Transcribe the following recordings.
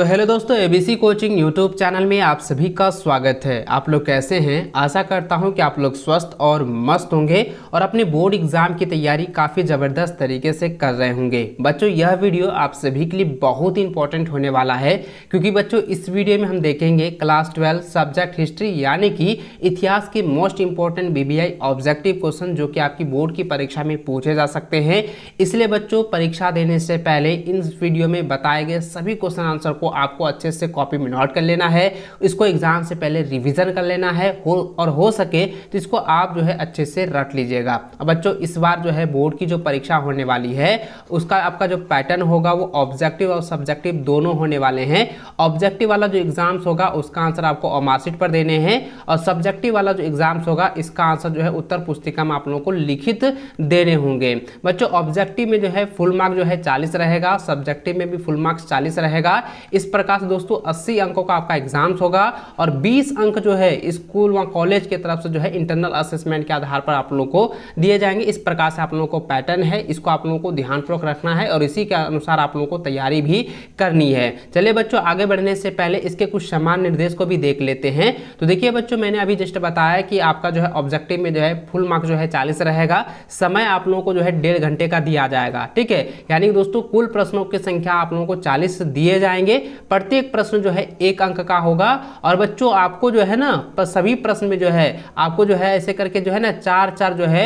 तो हेलो दोस्तों ABC coaching YouTube channel में आप सभी का स्वागत है आप लोग कैसे हैं आशा करता हूं कि आप लोग स्वस्थ और मस्त होंगे और अपने बोर्ड एग्ज़ाम की तैयारी काफ़ी ज़बरदस्त तरीके से कर रहे होंगे बच्चों यह वीडियो आप सभी के लिए बहुत ही इंपॉर्टेंट होने वाला है क्योंकि बच्चों इस वीडियो में हम देखेंगे क्लास ट्वेल्व सब्जेक्ट हिस्ट्री यानी कि इतिहास के most important B objective question जो कि आपकी बोर्ड की परीक्षा में पूछे जा सकते हैं इसलिए बच्चों परीक्षा देने से पहले इन वीडियो में बताए गए सभी क्वेश्चन आंसर को आपको अच्छे से कॉपी में नोट कर लेना है इसको एग्ज़ाम से पहले रिविज़न कर लेना है हो और हो सके तो इसको आप जो है अच्छे से रट लीजिएगा अब बच्चों इस बार जो है बोर्ड की जो परीक्षा होने वाली है उसका आपका जो पैटर्न होगा वो ऑब्जेक्टिव और सब्जेक्टिव दोनों होने वाले हैं ऑब्जेक्टिव वाला जो एग्ज़ाम्स होगा उसका आंसर आपको मार्कशीट पर देने हैं और सब्जेक्टिव वाला जो एग्ज़ाम्स होगा इसका आंसर जो है उत्तर पुस्तिका में आप लोगों को लिखित देने होंगे बच्चों ऑब्जेक्टिव में जो है फुल मार्क जो है चालीस रहेगा सब्जेक्टिव में भी फुल मार्क्स चालीस रहेगा इस प्रकार से दोस्तों अस्सी अंकों का आपका एग्जाम्स होगा और बीस अंक जो है स्कूल व कॉलेज की तरफ से जो है इंटरनल असेसमेंट के आधार पर आप लोगों को दिए जाएंगे इस प्रकार से आप लोगों को पैटर्न है इसको आप लोगों को ध्यानपूर्वक रखना है और इसी के अनुसार आप लोगों को तैयारी भी करनी है चलिए बच्चों आगे बढ़ने से पहले इसके कुछ समान निर्देश को भी देख लेते हैं तो देखिए बच्चों मैंने अभी जस्ट बताया कि आपका जो है ऑब्जेक्टिव में जो है फुल मार्क्स जो है चालीस रहेगा समय आप लोगों को जो है डेढ़ घंटे का दिया जाएगा ठीक है यानी दोस्तों कुल प्रश्नों की संख्या आप लोगों को चालीस दिए जाएंगे प्रत्येक प्रश्न जो है एक अंक का होगा और बच्चों आपको जो है ना सभी प्रश्न में जो है आपको जो है ऐसे करके जो है ना चार चार जो है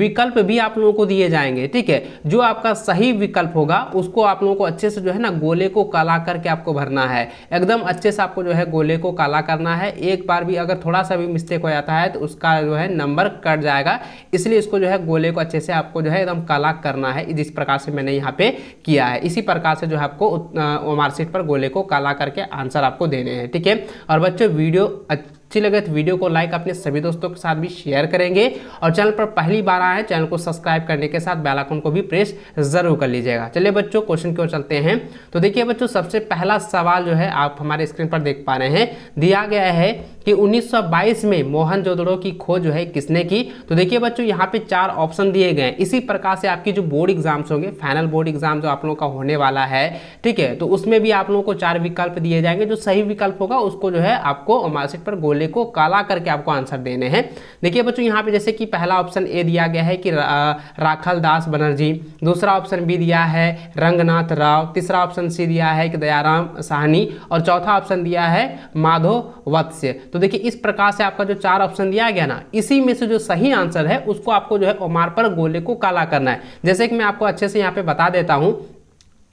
विकल्प भी आप लोगों को दिए जाएंगे ठीक है जो आपका सही विकल्प होगा उसको आप लोगों को अच्छे से जो है ना गोले को काला करके आपको भरना है एकदम अच्छे से आपको जो है गोले को काला करना है एक बार भी अगर थोड़ा सा भी मिस्टेक हो जाता है तो उसका जो है नंबर कट जाएगा इसलिए इसको जो है गोले को अच्छे से आपको जो है एकदम काला करना है जिस प्रकार से मैंने यहाँ पे किया है इसी प्रकार से जो है आपको मार्कशीट पर गोले गोले को काला करके आंसर आपको देने हैं ठीक है और बच्चों वीडियो अच्छी लगे तो वीडियो को लाइक अपने सभी दोस्तों के साथ भी शेयर करेंगे और चैनल पर पहली बार आए चैनल को सब्सक्राइब करने के साथ बेल को भी प्रेस जरूर कर लीजिएगा चलिए बच्चों क्वेश्चन क्यों चलते हैं तो देखिए बच्चों सबसे पहला सवाल जो है आप हमारे स्क्रीन पर देख पा रहे हैं दिया गया है कि 1922 में मोहन जोदड़ो की खोज जो है किसने की तो देखिए बच्चों यहाँ पे चार ऑप्शन दिए गए इसी प्रकार से आपकी जो बोर्ड एग्जाम्स होंगे फाइनल बोर्ड एग्जाम जो आप लोगों का होने वाला है ठीक है तो उसमें भी आप लोगों को चार विकल्प दिए जाएंगे जो सही विकल्प होगा उसको जो है आपको मार्कशीट पर गोले को काला करके आपको आंसर देने हैं देखिए बच्चों यहाँ पे जैसे कि पहला ऑप्शन ए दिया गया है कि राखल दास बनर्जी दूसरा ऑप्शन बी दिया है रंगनाथ राव तीसरा ऑप्शन सी दिया है कि दयाराम साहनी और चौथा ऑप्शन दिया है माधो वत्स्य तो तो देखिए इस प्रकार से आपका जो चार ऑप्शन दिया गया ना इसी में से जो सही आंसर है उसको आपको जो है ओमार पर गोले को काला करना है जैसे कि मैं आपको अच्छे से यहाँ पे बता देता हूँ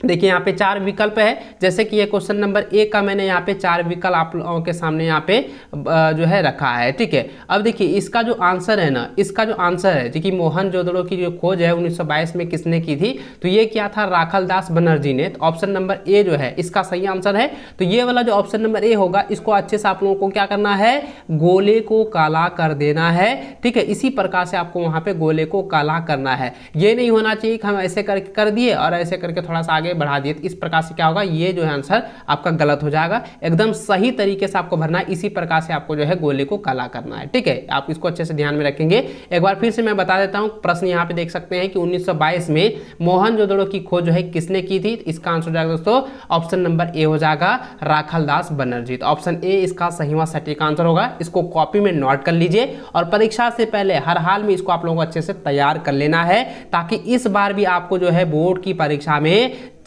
देखिए यहाँ पे चार विकल्प है जैसे कि ये क्वेश्चन नंबर ए का मैंने यहाँ पे चार विकल्प आप लोगों के सामने यहाँ पे जो है रखा है ठीक है अब देखिए इसका जो आंसर है ना इसका जो आंसर है जो कि मोहन जोदड़ो की जो खोज है 1922 में किसने की थी तो ये क्या था राखल दास बनर्जी ने तो ऑप्शन नंबर ए जो है इसका सही आंसर है तो ये वाला जो ऑप्शन नंबर ए होगा इसको अच्छे से आप लोगों को क्या करना है गोले को काला कर देना है ठीक है इसी प्रकार से आपको वहाँ पे गोले को काला करना है ये नहीं होना चाहिए कि हम ऐसे करके कर दिए और ऐसे करके थोड़ा सा आगे आगे बढ़ा दिए तो इस प्रकार से क्या होगा ये जो है आंसर आपका गलत हो जाएगा एकदम सही तरीके से आपको भरना इसी प्रकार से आपको जो है गोले को काला करना है ठीक है आप इसको अच्छे से ध्यान में रखेंगे एक बार फिर से मैं बता देता हूँ प्रश्न यहाँ पे देख सकते हैं कि उन्नीस में मोहन की खोज जो है किसने की थी तो इसका आंसर हो जाएगा दोस्तों ऑप्शन नंबर ए हो जाएगा राखल दास बनर्जी तो ऑप्शन ए इसका सहीवा सटीक आंसर होगा इसको कॉपी में नोट कर लीजिए और परीक्षा से पहले हर हाल में इसको आप लोगों को अच्छे से तैयार कर लेना है ताकि इस बार भी आपको जो है बोर्ड की परीक्षा में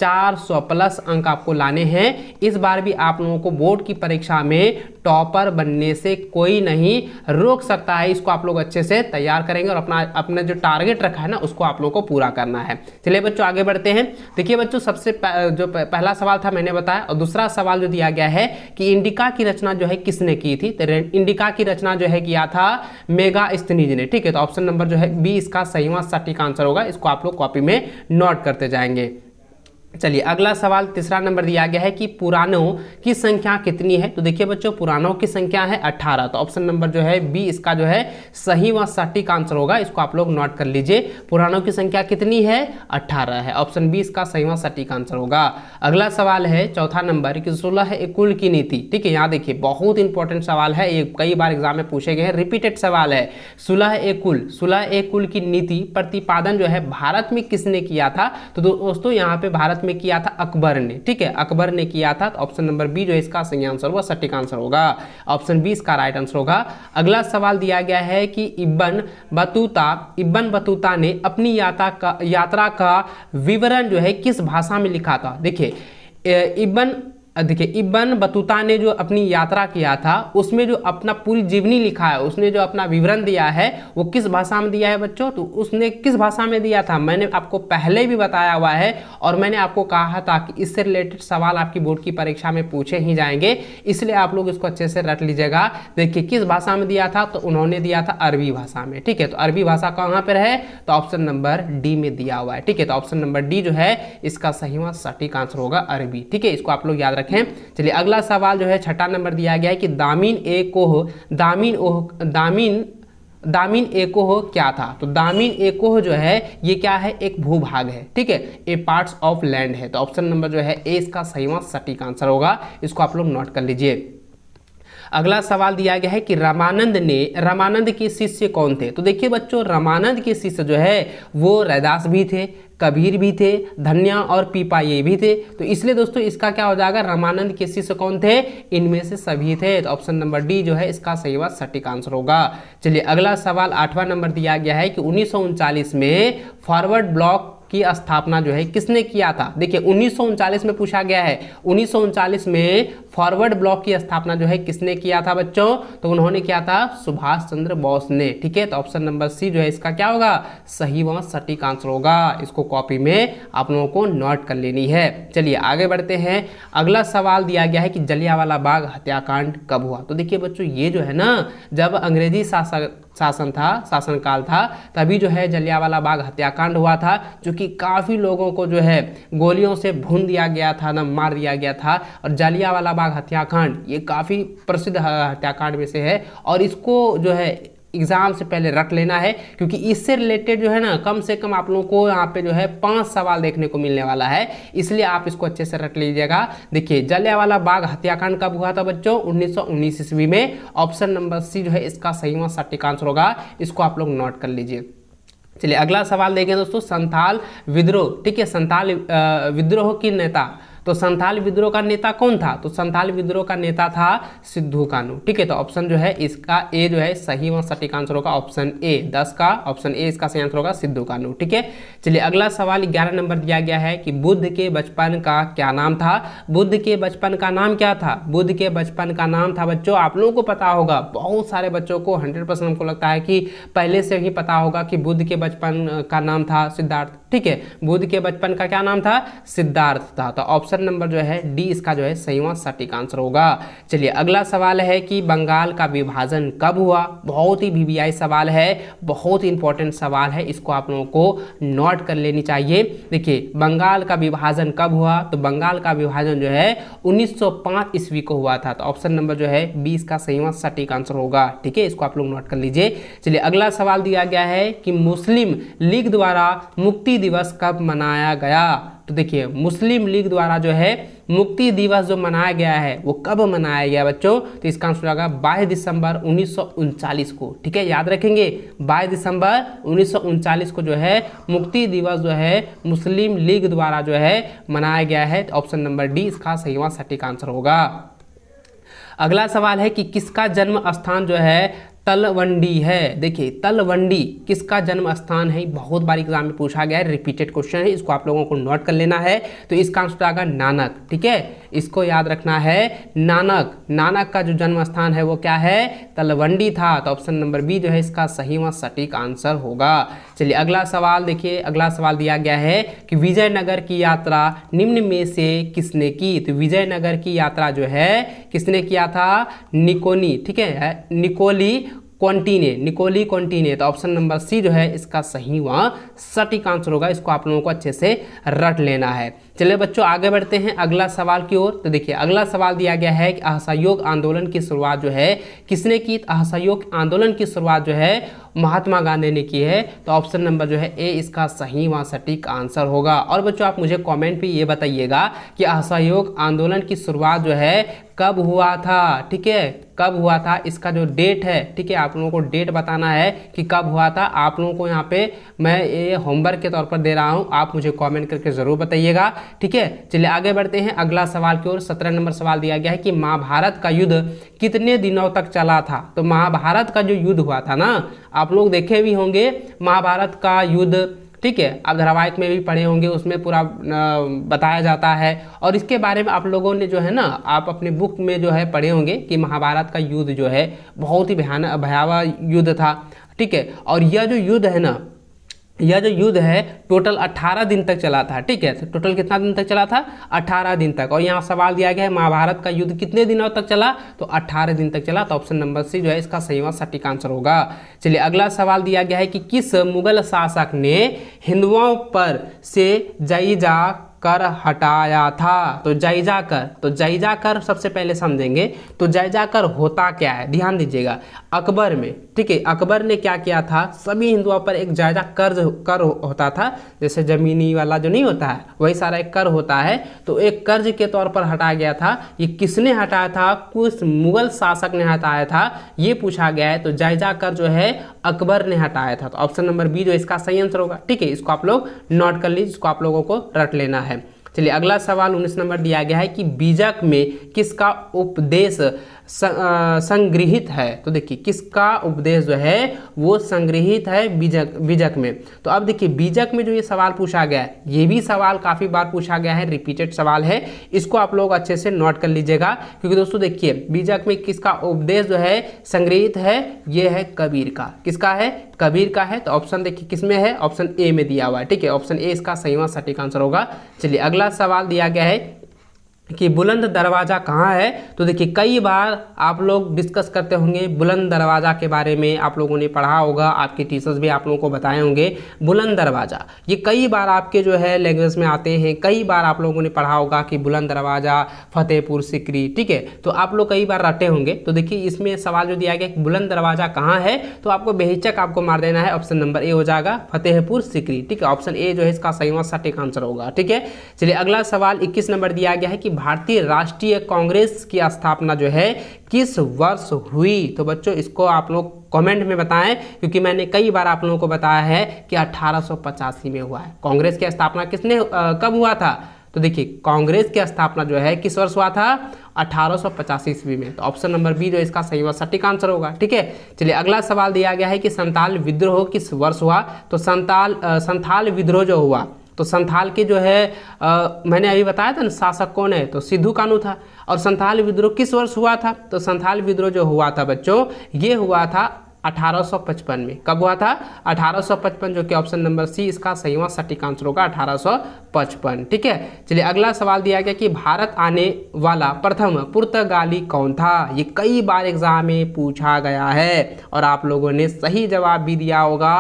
400 प्लस अंक आपको लाने हैं इस बार भी आप लोगों को बोर्ड की परीक्षा में टॉपर बनने से कोई नहीं रोक सकता है इसको आप लोग अच्छे से तैयार करेंगे और अपना अपने जो टारगेट रखा है ना उसको आप लोगों को पूरा करना है चलिए बच्चों आगे बढ़ते हैं देखिए बच्चों सबसे जो पहला सवाल था मैंने बताया और दूसरा सवाल जो दिया गया है कि इंडिका की रचना जो है किसने की थी तो इंडिका की रचना जो है किया था मेगा स्तनीज ने ठीक है तो ऑप्शन नंबर जो है बी इसका सहीवा सटीक आंसर होगा इसको आप लोग कॉपी में नोट करते जाएंगे चलिए अगला सवाल तीसरा नंबर दिया गया है कि पुरानों की संख्या कितनी है तो देखिए बच्चों पुरानों की संख्या है 18 तो ऑप्शन नंबर जो है बी इसका जो है सही व सटीक आंसर होगा इसको आप लोग नोट कर लीजिए पुरानों की संख्या कितनी है 18 है ऑप्शन बी इसका सही व सटीक आंसर होगा अगला सवाल है चौथा नंबर कि सोलह है कुल की नीति ठीक है यहाँ देखिए बहुत इंपॉर्टेंट सवाल है ये कई बार एग्जाम में पूछे गए हैं रिपीटेड सवाल है सुलह ए कुल सुलह ए कुल की नीति प्रतिपादन जो है भारत में किसने किया था तो दोस्तों यहाँ पे भारत में किया था अकबर ने ठीक है अकबर ने किया था तो ऑप्शन नंबर बी जो है इसका सही आंसर होगा सटीक आंसर होगा ऑप्शन बी इसका राइट आंसर होगा अगला सवाल दिया गया है कि इब्बन बतूता इब्बन बतूता ने अपनी यात्रा का यात्रा का विवरण जो है किस भाषा में लिखा था देखिए इब्बन देखिए इबन बतूता ने जो अपनी यात्रा किया था उसमें जो अपना पूरी जीवनी लिखा है उसने जो अपना विवरण दिया है वो किस भाषा में दिया है बच्चों तो उसने किस भाषा में दिया था मैंने आपको पहले भी बताया हुआ है और मैंने आपको कहा था कि इससे रिलेटेड सवाल आपकी बोर्ड की परीक्षा में पूछे ही जाएंगे इसलिए आप लोग इसको अच्छे से रट लीजिएगा देखिए किस भाषा में दिया था तो उन्होंने दिया था अरबी भाषा में ठीक है तो अरबी भाषा कहाँ पर है तो ऑप्शन नंबर डी में दिया हुआ है ठीक है तो ऑप्शन नंबर डी जो है इसका सहीवा सटीक आंसर होगा अरबी ठीक है इसको आप लोग याद रख रखें चलिए अगला सवाल जो है छठा नंबर दिया गया है कि दामिन ए कोह दामिन ओह दामिन दामिन एकोह क्या था तो दामिन एकोह जो है ये क्या है एक भूभाग है ठीक है ए पार्ट्स ऑफ लैंड है तो ऑप्शन नंबर जो है ए इसका सही सटीक आंसर होगा इसको आप लोग नोट कर लीजिए अगला सवाल दिया गया है कि रामानंद ने रामानंद के शिष्य कौन थे तो देखिए बच्चों रामानंद के शिष्य जो है वो रैदास भी थे कबीर भी थे धन्या और पीपा ये भी थे तो इसलिए दोस्तों इसका क्या हो जाएगा रामानंद के शिष्य कौन थे इनमें से सभी थे तो ऑप्शन नंबर डी जो है इसका सही बात सटीक आंसर होगा चलिए अगला सवाल आठवां नंबर दिया गया है कि उन्नीस में फॉरवर्ड ब्लॉक की स्थापना जो है किसने किया था देखिए उन्नीस में पूछा गया है उन्नीस में फॉरवर्ड ब्लॉक की स्थापना जो है किसने किया था बच्चों तो उन्होंने किया था सुभाष चंद्र बोस ने ठीक है तो ऑप्शन नंबर सी जो है इसका क्या होगा सही व सटीक आंसर होगा इसको कॉपी में आप लोगों को नोट कर लेनी है चलिए आगे बढ़ते हैं अगला सवाल दिया गया है कि जलियावाला बाग हत्याकांड कब हुआ तो देखिए बच्चों ये जो है ना जब अंग्रेजी शासक शासन था शासनकाल था तभी जो है जलियावाला बाग हत्याकांड हुआ था जो कि काफ़ी लोगों को जो है गोलियों से भून दिया गया था ना मार दिया गया था और जलियावाला बाग हत्याकांड ये काफ़ी प्रसिद्ध हत्याकांड में से है और इसको जो है एग्ज़ाम से पहले रट लेना है क्योंकि इससे रिलेटेड जो है ना कम से कम आप लोगों को यहाँ पे जो है पांच सवाल देखने को मिलने वाला है इसलिए आप इसको अच्छे से रट लीजिएगा देखिए जलियावाला बाग हत्याकांड कब हुआ था बच्चों उन्नीस ईस्वी में ऑप्शन नंबर सी जो है इसका सहीवा सटीक आंसर होगा इसको आप लोग नोट कर लीजिए चलिए अगला सवाल देखें दोस्तों संथाल विद्रोह ठीक है संथाल विद्रोह की नेता तो संथाल विद्रोह का नेता कौन था तो संथाल विद्रोह का नेता था सिद्धू कानू ठीक है तो ऑप्शन जो है इसका ए जो है सही व सटीक आंसर होगा ऑप्शन ए दस का ऑप्शन ए इसका सही आंसर होगा सिद्धू कानू ठीक है चलिए अगला सवाल ग्यारह नंबर दिया गया है कि बुद्ध के बचपन का क्या नाम था बुद्ध के बचपन का नाम क्या था बुद्ध के बचपन का नाम था बच्चों आप लोगों को पता होगा बहुत सारे बच्चों को हंड्रेड परसेंट हमको लगता है कि पहले से ही पता होगा कि बुद्ध के बचपन का नाम था सिद्धार्थ ठीक है बुद्ध के बचपन का क्या नाम था सिद्धार्थ था तो ऑप्शन नंबर जो है डी इसका जो है सहीवा सटीक आंसर होगा चलिए अगला सवाल है कि बंगाल का विभाजन कब हुआ बहुत ही वीवीआई सवाल है बहुत ही इंपॉर्टेंट सवाल है इसको आप लोगों को नोट कर लेनी चाहिए देखिए बंगाल का विभाजन कब हुआ तो बंगाल का विभाजन जो है 1905 ईस्वी को हुआ था तो ऑप्शन नंबर जो है बीस का सहीवा सटीक आंसर होगा ठीक है इसको आप लोग नोट कर लीजिए चलिए अगला सवाल दिया गया है कि मुस्लिम लीग द्वारा मुक्ति दिवस कब मनाया गया तो देखिए मुस्लिम लीग द्वारा जो है मुक्ति दिवस जो मनाया गया है वो कब मनाया गया बच्चों तो इसका आंसर होगा 22 दिसंबर उन्नीस को ठीक है याद रखेंगे 22 दिसंबर उन्नीस को जो है मुक्ति दिवस जो है मुस्लिम लीग द्वारा जो है मनाया गया है तो ऑप्शन नंबर डी इसका सही सटीक आंसर होगा अगला सवाल है कि किसका जन्म स्थान जो है तलवंडी है देखिए तलवंडी किसका जन्म स्थान है बहुत बार एग्जाम में पूछा गया है रिपीटेड क्वेश्चन है इसको आप लोगों को नोट कर लेना है तो इसका आंसर आएगा नानक ठीक है इसको याद रखना है नानक नानक का जो जन्म स्थान है वो क्या है तलवंडी था तो ऑप्शन नंबर बी जो है इसका सही व सटीक आंसर होगा चलिए अगला सवाल देखिए अगला सवाल दिया गया है कि विजयनगर की यात्रा निम्न में से किसने की तो विजयनगर की यात्रा जो है किसने किया था निकोनी ठीक है निकोली क्वांटिने निकोली क्वांटिने तो ऑप्शन नंबर सी जो है इसका सही वहाँ सटीक आंसर होगा इसको आप लोगों को अच्छे से रट लेना है चलिए बच्चों आगे बढ़ते हैं अगला सवाल की ओर तो देखिए अगला सवाल दिया गया है कि असहयोग आंदोलन की शुरुआत जो है किसने की असहयोग आंदोलन की शुरुआत जो है महात्मा गांधी ने की है तो ऑप्शन नंबर जो है ए इसका सही व सटीक आंसर होगा और बच्चों आप मुझे कमेंट पे ये बताइएगा कि असहयोग आंदोलन की शुरुआत जो है कब हुआ था ठीक है कब हुआ था इसका जो डेट है ठीक है आप लोगों को डेट बताना है कि कब हुआ था आप लोगों को यहाँ पे मैं ये होमवर्क के तौर पर दे रहा हूँ आप मुझे कमेंट करके ज़रूर बताइएगा ठीक है चलिए आगे बढ़ते हैं अगला सवाल की ओर सत्रह नंबर सवाल दिया गया है कि महाभारत का युद्ध कितने दिनों तक चला था तो महाभारत का जो युद्ध हुआ था ना आप लोग देखे भी होंगे महाभारत का युद्ध ठीक है आप धारावाहिक में भी पढ़े होंगे उसमें पूरा बताया जाता है और इसके बारे में आप लोगों ने जो है ना आप अपने बुक में जो है पढ़े होंगे कि महाभारत का युद्ध जो है बहुत ही भयानक भयावह युद्ध था ठीक है और यह जो युद्ध है ना यह जो युद्ध है टोटल 18 दिन तक चला था ठीक है तो टोटल कितना दिन तक चला था 18 दिन तक और यहाँ सवाल दिया गया है महाभारत का युद्ध कितने दिनों तक चला तो 18 दिन तक चला तो ऑप्शन नंबर सी जो है इसका सही सटीक आंसर होगा चलिए अगला सवाल दिया गया है कि किस मुगल शासक ने हिंदुओं पर से जयजा कर हटाया था तो जयजा कर तो जयजा कर सबसे पहले समझेंगे तो जयजा कर होता क्या है ध्यान दीजिएगा अकबर में ठीक है अकबर ने क्या किया था सभी हिंदुओं पर एक जायजा कर्ज कर होता था जैसे ज़मीनी वाला जो नहीं होता है वही सारा एक कर होता है तो एक कर्ज के तौर पर हटाया गया था ये किसने हटाया था कुछ मुगल शासक ने हटाया था ये पूछा गया है तो जायजा कर जो है अकबर ने हटाया था तो ऑप्शन नंबर बी जो इसका सही आंसर होगा ठीक है इसको आप लोग नोट कर लीजिए इसको आप लोगों को रट लेना है चलिए अगला सवाल उन्नीस नंबर दिया गया है कि बीजक में किसका उपदेश संग्रहित है तो देखिए किसका उपदेश जो है वो संग्रहित है बीजक बीजक में तो अब देखिए बीजक में जो ये सवाल पूछा गया है ये भी सवाल काफ़ी बार पूछा गया है रिपीटेड सवाल है इसको आप लोग अच्छे से नोट कर लीजिएगा क्योंकि दोस्तों देखिए बीजक में किसका उपदेश जो है संग्रहित है ये है कबीर का किसका है कबीर का है तो ऑप्शन देखिए किस में है ऑप्शन ए में दिया हुआ है ठीक है ऑप्शन ए इसका सही सटीक आंसर होगा चलिए अगला सवाल दिया गया है कि बुलंद दरवाज़ा कहाँ है तो देखिए कई बार आप लोग डिस्कस करते होंगे बुलंद दरवाज़ा के बारे में आप लोगों ने पढ़ा होगा आपके टीचर्स भी आप लोगों को बताए होंगे बुलंद दरवाज़ा ये कई बार आपके जो है लैंग्वेज में आते हैं कई बार आप लोगों ने पढ़ा होगा कि बुलंद दरवाज़ा फतेहपुर सिकरी ठीक है तो आप लोग कई बार रटे होंगे तो देखिए इसमें सवाल जो दिया गया कि बुलंद दरवाज़ा कहाँ है तो आपको बेहिचक आपको मार देना है ऑप्शन नंबर ए हो जाएगा फतेहपुर सिकरी ठीक है ऑप्शन ए जो है इसका सही सटेक आंसर होगा ठीक है चलिए अगला सवाल इक्कीस नंबर दिया गया है कि भारतीय राष्ट्रीय कांग्रेस की स्थापना जो है किस वर्ष हुई तो बच्चों इसको आप लोग कमेंट में बताएं क्योंकि मैंने कई बार आप लोगों को बताया है कि अठारह में हुआ है कांग्रेस की स्थापना किसने आ, कब हुआ था तो देखिए कांग्रेस की स्थापना जो है किस वर्ष हुआ था अठारह ईस्वी में तो ऑप्शन नंबर बी जो इसका सही सटीक आंसर होगा ठीक है चलिए अगला सवाल दिया गया है कि संताल विद्रोह किस वर्ष हुआ तो संताल संथाल विद्रोह जो हुआ तो संथाल के जो है आ, मैंने अभी बताया था ना शासक कौन है तो सिद्धू कानू था और संथाल विद्रोह किस वर्ष हुआ था तो संथाल विद्रोह जो हुआ था बच्चों ये हुआ था 1855 में कब हुआ था 1855 जो कि ऑप्शन नंबर सी इसका सहीवा सटीक आंसर होगा 1855 ठीक है चलिए अगला सवाल दिया गया कि भारत आने वाला प्रथम पुर्तगाली कौन था ये कई बार एग्जाम में पूछा गया है और आप लोगों ने सही जवाब भी दिया होगा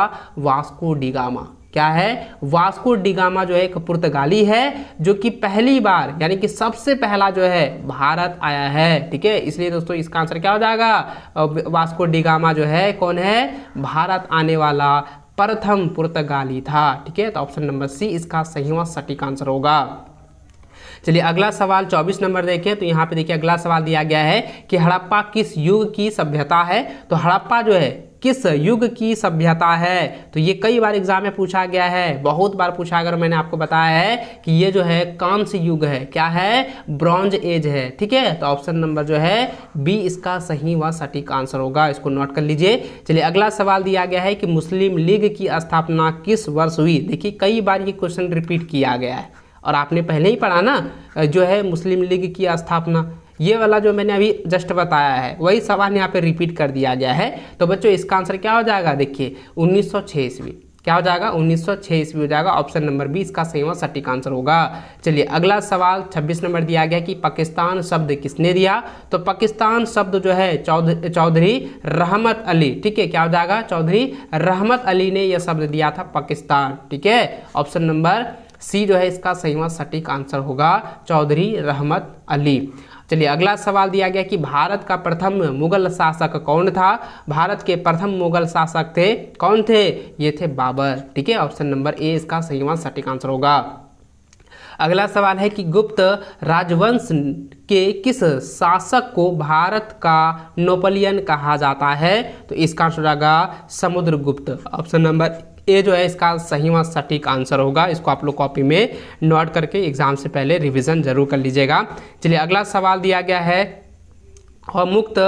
वास्को डिगामा क्या है वास्को डिगामा जो है एक पुर्तगाली है जो कि पहली बार यानी कि सबसे पहला जो है भारत आया है ठीक है इसलिए दोस्तों इसका आंसर क्या हो जाएगा वास्को डिगामा जो है कौन है भारत आने वाला प्रथम पुर्तगाली था ठीक है तो ऑप्शन नंबर सी इसका सहीवा सटीक आंसर होगा चलिए अगला सवाल 24 नंबर देखें तो यहाँ पे देखिए अगला सवाल दिया गया है कि हड़प्पा किस युग की सभ्यता है तो हड़प्पा जो है किस युग की सभ्यता है तो ये कई बार एग्जाम में पूछा गया है बहुत बार पूछा अगर मैंने आपको बताया है कि ये जो है कौन सी युग है क्या है ब्रॉन्ज एज है ठीक है तो ऑप्शन नंबर जो है बी इसका सही व सटीक आंसर होगा इसको नोट कर लीजिए चलिए अगला सवाल दिया गया है कि मुस्लिम लीग की स्थापना किस वर्ष हुई देखिए कई बार ये क्वेश्चन रिपीट किया गया है और आपने पहले ही पढ़ा ना जो है मुस्लिम लीग की स्थापना ये वाला जो मैंने अभी जस्ट बताया है वही सवाल यहाँ पे रिपीट कर दिया गया है तो बच्चों इसका आंसर क्या हो जाएगा देखिए उन्नीस सौ ईस्वी क्या हो जाएगा 1906 ईस्वी हो जाएगा ऑप्शन नंबर बी इसका सही सटीक आंसर होगा चलिए अगला सवाल 26 नंबर दिया गया कि पाकिस्तान शब्द किसने दिया तो पाकिस्तान शब्द जो है चौधरी रहमत अली ठीक है क्या हो जाएगा चौधरी रहमत अली ने यह शब्द दिया था पाकिस्तान ठीक है ऑप्शन नंबर सी जो है इसका सही सटीक आंसर होगा चौधरी रहमत अली चलिए अगला सवाल दिया गया कि भारत का प्रथम मुगल शासक कौन था भारत के प्रथम मुगल शासक थे कौन थे ये थे बाबर ठीक है ऑप्शन नंबर ए इसका सही सटीक आंसर होगा अगला सवाल है कि गुप्त राजवंश के किस शासक को भारत का नोपलियन कहा जाता है तो इसका आंसर आएगा समुद्रगुप्त ऑप्शन नंबर ए जो है इसका सही व सटीक आंसर होगा इसको आप लोग कॉपी में नोट करके एग्जाम से पहले रिविज़न जरूर कर लीजिएगा चलिए अगला सवाल दिया गया है और मुक्त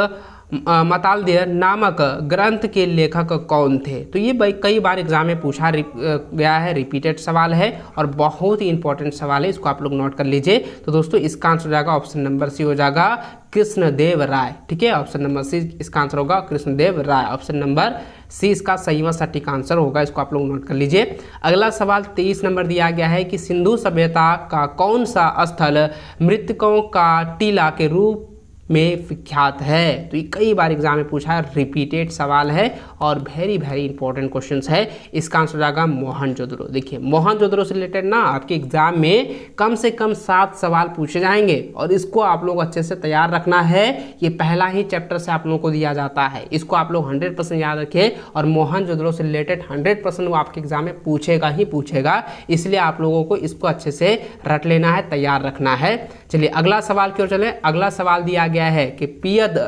मतालदेय नामक ग्रंथ के लेखक कौन थे तो ये कई बार एग्जाम में पूछा गया है रिपीटेड सवाल है और बहुत ही इंपॉर्टेंट सवाल है इसको आप लोग नोट कर लीजिए तो दोस्तों इसका आंसर हो जाएगा ऑप्शन नंबर सी हो जाएगा कृष्णदेव राय ठीक है ऑप्शन नंबर सी इसका आंसर होगा Krishnadev Rai option number C इसका सही व सटीक आंसर होगा इसको आप लोग नोट कर लीजिए अगला सवाल तेईस नंबर दिया गया है कि सिंधु सभ्यता का कौन सा स्थल मृतकों का टीला के रूप में विख्यात है तो ये कई बार एग्जाम में पूछा है रिपीटेड सवाल है और वेरी वेरी इंपॉर्टेंट क्वेश्चन है इसका आंसर जाएगा मोहन जोदड़ो देखिए मोहन जोदड़ो से रिलेटेड ना आपके एग्जाम में कम से कम सात सवाल पूछे जाएंगे और इसको आप लोग अच्छे से तैयार रखना है ये पहला ही चैप्टर से आप लोगों को दिया जाता है इसको आप लोग हंड्रेड परसेंट याद रखिए और मोहन जोदड़ो से रिलेटेड हंड्रेड परसेंट वो आपके एग्जाम में पूछेगा ही पूछेगा इसलिए आप लोगों को इसको अच्छे से रट लेना है तैयार रखना है चलिए अगला सवाल क्यों चले अगला सवाल दिया गया गया है कि पियद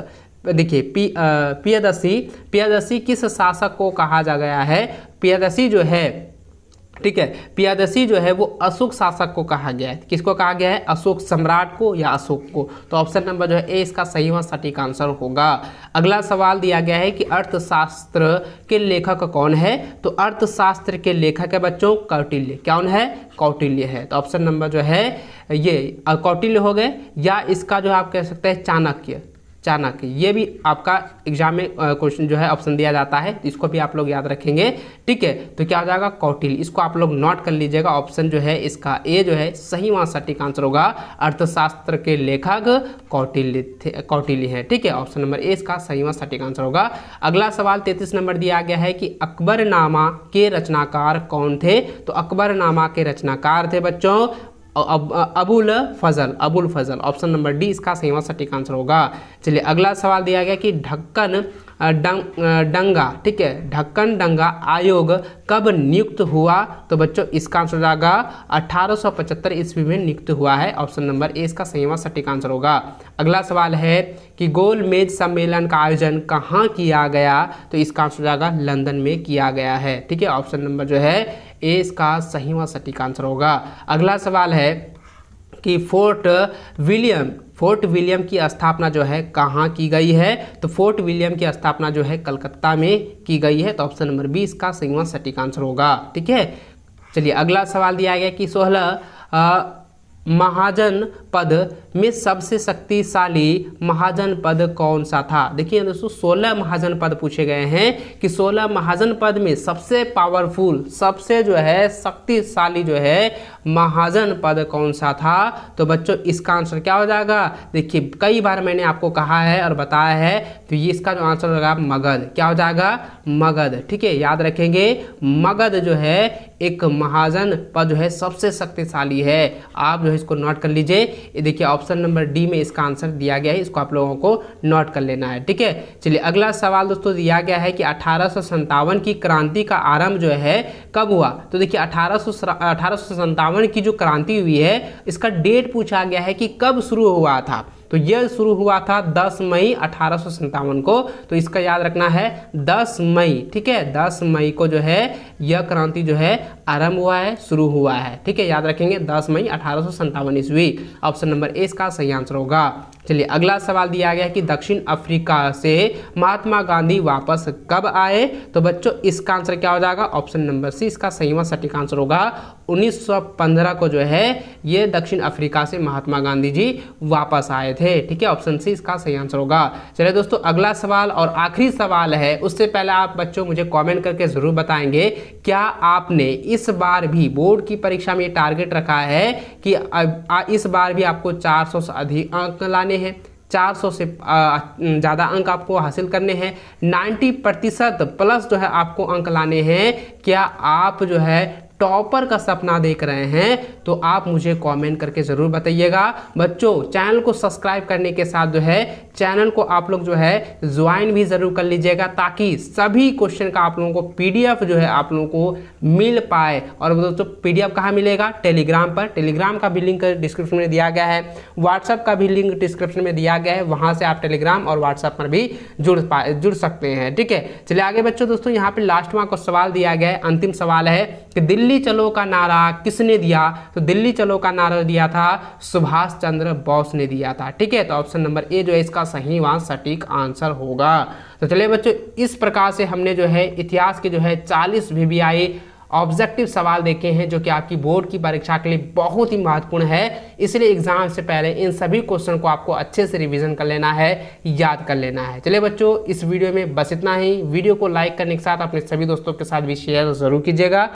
देखिए पी पियदसी पियदसी किस शासक को कहा जा गया है पियदसी जो है ठीक है पियादशी जो है वो अशोक शासक को कहा गया है किसको कहा गया है अशोक सम्राट को या अशोक को तो ऑप्शन नंबर जो है ए इसका सही व सटीक आंसर होगा अगला सवाल दिया गया है कि अर्थशास्त्र के लेखक कौन है तो अर्थशास्त्र के लेखक है बच्चों कौटिल्य कौन है कौटिल्य है तो ऑप्शन नंबर जो है ये कौटिल्य हो गए या इसका जो आप कह सकते हैं चाणक्य चाणक्य ये भी आपका एग्जाम में क्वेश्चन जो है ऑप्शन दिया जाता है इसको भी आप लोग याद रखेंगे ठीक है तो क्या हो जाएगा कौटिल इसको आप लोग नोट कर लीजिएगा ऑप्शन जो है इसका ए जो है सही वहाँ सटीक आंसर होगा अर्थशास्त्र के लेखक कौटिल्य थे कौटिल्य है ठीक है ऑप्शन नंबर ए इसका सही वहाँ सटीक आंसर होगा अगला सवाल तैतीस नंबर दिया गया है कि अकबरनामा के रचनाकार कौन थे तो अकबरनामा के रचनाकार थे बच्चों अब, Abul Fazal Abul Fazal option number D इसका सही वहाँ सटीक आंसर होगा चलिए अगला सवाल दिया गया कि ढक्कन डंग डंगा ठीक है ढक्कन डंगा आयोग कब नियुक्त हुआ तो बच्चों इसका आंसर जाएगा 1875 ईस्वी में नियुक्त हुआ है ऑप्शन नंबर ए इसका सही वहाँ सटीक आंसर होगा अगला सवाल है कि गोल मेज सम्मेलन का आयोजन कहाँ किया गया तो इसका आंसर जाएगा लंदन में किया गया है ठीक है ऑप्शन नंबर जो है ए इसका सही व सटीक आंसर होगा अगला सवाल है कि फोर्ट विलियम फोर्ट विलियम की स्थापना जो है कहाँ की गई है तो फोर्ट विलियम की स्थापना जो है कलकत्ता में की गई है तो ऑप्शन नंबर बी इसका सही व सटीक आंसर होगा ठीक है चलिए अगला सवाल दिया गया कि सोलह महाजन पद में सबसे शक्तिशाली महाजन पद कौन सा था देखिए दोस्तों सोलह महाजन पद पूछे गए हैं कि सोलह महाजन पद में सबसे पावरफुल सबसे जो है शक्तिशाली जो है महाजन पद कौन सा था तो बच्चों इसका आंसर क्या हो जाएगा देखिए कई बार मैंने आपको कहा है और बताया है तो ये इसका जो आंसर होगा मगध क्या हो जाएगा मगध ठीक है याद रखेंगे मगध जो है एक महाजन पद जो है सबसे शक्तिशाली है आप जो है इसको नोट कर लीजिए ये देखिए ऑप्शन नंबर डी में इसका आंसर दिया गया है इसको आप लोगों को नोट कर लेना है ठीक है चलिए अगला सवाल दोस्तों दिया गया है कि अठारह की क्रांति का आरंभ जो है कब हुआ तो देखिए अठारह अठारह की जो क्रांति हुई है इसका डेट पूछा गया है कि कब शुरू हुआ था तो यह शुरू हुआ था 10 मई अठारह को तो इसका याद रखना है 10 मई ठीक है 10 मई को जो है यह क्रांति जो है आरंभ हुआ है शुरू हुआ है ठीक है याद रखेंगे 10 मई अठारह सौ ईस्वी ऑप्शन नंबर ए इसका सही आंसर होगा चलिए अगला सवाल दिया गया है कि दक्षिण अफ्रीका से महात्मा गांधी वापस कब आए तो बच्चों इसका आंसर क्या हो जाएगा ऑप्शन नंबर सी इसका सही सटीक आंसर होगा 1915 को जो है ये दक्षिण अफ्रीका से महात्मा गांधी जी वापस आए थे ठीक है ऑप्शन सी इसका सही आंसर होगा चलिए दोस्तों अगला सवाल और आखिरी सवाल है उससे पहले आप बच्चों मुझे कॉमेंट करके ज़रूर बताएंगे क्या आपने इस इस बार भी बोर्ड की परीक्षा में टारगेट रखा है कि इस बार भी आपको 400 से अधिक अंक लाने हैं 400 से ज़्यादा अंक आपको हासिल करने हैं 90 प्रतिशत प्लस जो है आपको अंक लाने हैं क्या आप जो है टॉपर का सपना देख रहे हैं तो आप मुझे कमेंट करके ज़रूर बताइएगा बच्चों चैनल को सब्सक्राइब करने के साथ जो है चैनल को आप लोग जो है ज्वाइन भी ज़रूर कर लीजिएगा ताकि सभी क्वेश्चन का आप लोगों को पीडीएफ जो है आप लोगों को मिल पाए और दोस्तों पीडीएफ कहाँ मिलेगा टेलीग्राम पर टेलीग्राम का भी लिंक डिस्क्रिप्शन में दिया गया है व्हाट्सअप का भी लिंक डिस्क्रिप्शन में दिया गया है वहाँ से आप टेलीग्राम और व्हाट्सएप पर भी जुड़ पा जुड़ सकते हैं ठीक है चलिए आगे बच्चों दोस्तों यहाँ पर लास्ट में आपको सवाल दिया गया है अंतिम सवाल है कि दिल्ली चलो का नारा किसने दिया तो दिल्ली चलो का नारा दिया था सुभाष चंद्र बोस ने दिया था ठीक है तो ऑप्शन नंबर ए जो है इसका सही व सटीक आंसर होगा तो चलिए बच्चों इस प्रकार से हमने जो है इतिहास के जो है चालीस वी ऑब्जेक्टिव सवाल देखे हैं जो कि आपकी बोर्ड की परीक्षा के लिए बहुत ही महत्वपूर्ण है इसलिए एग्जाम से पहले इन सभी क्वेश्चन को आपको अच्छे से रिवीजन कर लेना है याद कर लेना है चलिए बच्चों इस वीडियो में बस इतना ही वीडियो को लाइक करने के साथ अपने सभी दोस्तों के साथ भी शेयर ज़रूर कीजिएगा